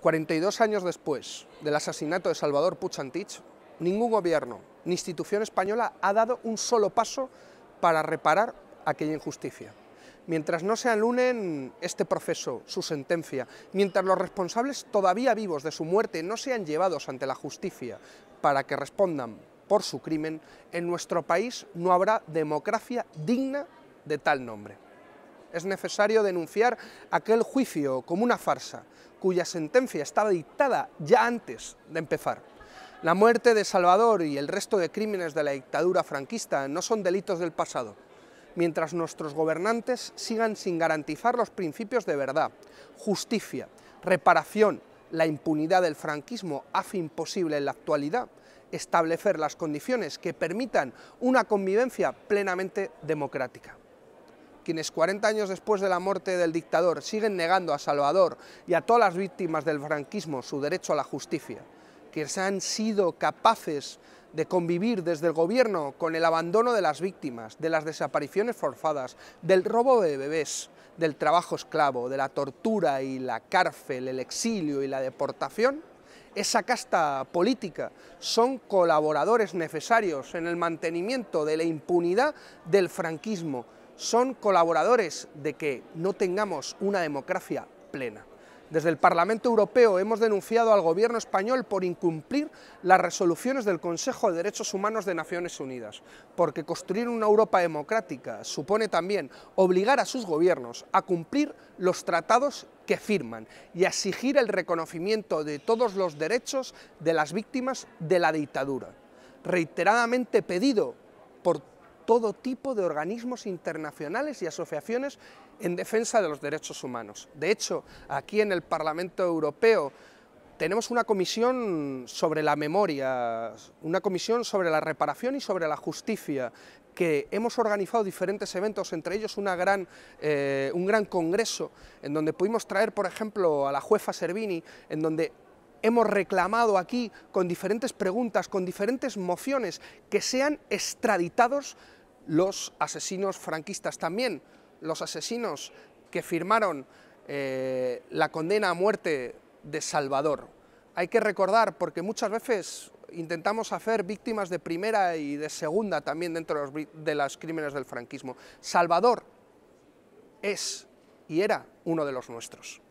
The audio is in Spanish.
42 años después del asesinato de Salvador Puchantich, ningún gobierno ni institución española ha dado un solo paso para reparar aquella injusticia. Mientras no se alunen este proceso, su sentencia, mientras los responsables todavía vivos de su muerte no sean llevados ante la justicia para que respondan por su crimen, en nuestro país no habrá democracia digna de tal nombre es necesario denunciar aquel juicio como una farsa, cuya sentencia estaba dictada ya antes de empezar. La muerte de Salvador y el resto de crímenes de la dictadura franquista no son delitos del pasado, mientras nuestros gobernantes sigan sin garantizar los principios de verdad, justicia, reparación, la impunidad del franquismo hace imposible en la actualidad establecer las condiciones que permitan una convivencia plenamente democrática quienes 40 años después de la muerte del dictador siguen negando a Salvador y a todas las víctimas del franquismo su derecho a la justicia, quienes han sido capaces de convivir desde el gobierno con el abandono de las víctimas, de las desapariciones forzadas, del robo de bebés, del trabajo esclavo, de la tortura y la cárcel, el exilio y la deportación, esa casta política son colaboradores necesarios en el mantenimiento de la impunidad del franquismo son colaboradores de que no tengamos una democracia plena. Desde el Parlamento Europeo hemos denunciado al Gobierno español por incumplir las resoluciones del Consejo de Derechos Humanos de Naciones Unidas, porque construir una Europa democrática supone también obligar a sus gobiernos a cumplir los tratados que firman y exigir el reconocimiento de todos los derechos de las víctimas de la dictadura. Reiteradamente pedido por todo tipo de organismos internacionales y asociaciones en defensa de los derechos humanos. De hecho, aquí en el Parlamento Europeo tenemos una comisión sobre la memoria, una comisión sobre la reparación y sobre la justicia, que hemos organizado diferentes eventos, entre ellos eh, un gran congreso, en donde pudimos traer, por ejemplo, a la jueza Servini, en donde hemos reclamado aquí con diferentes preguntas, con diferentes mociones, que sean extraditados los asesinos franquistas, también los asesinos que firmaron eh, la condena a muerte de Salvador. Hay que recordar, porque muchas veces intentamos hacer víctimas de primera y de segunda también dentro de los crímenes del franquismo. Salvador es y era uno de los nuestros.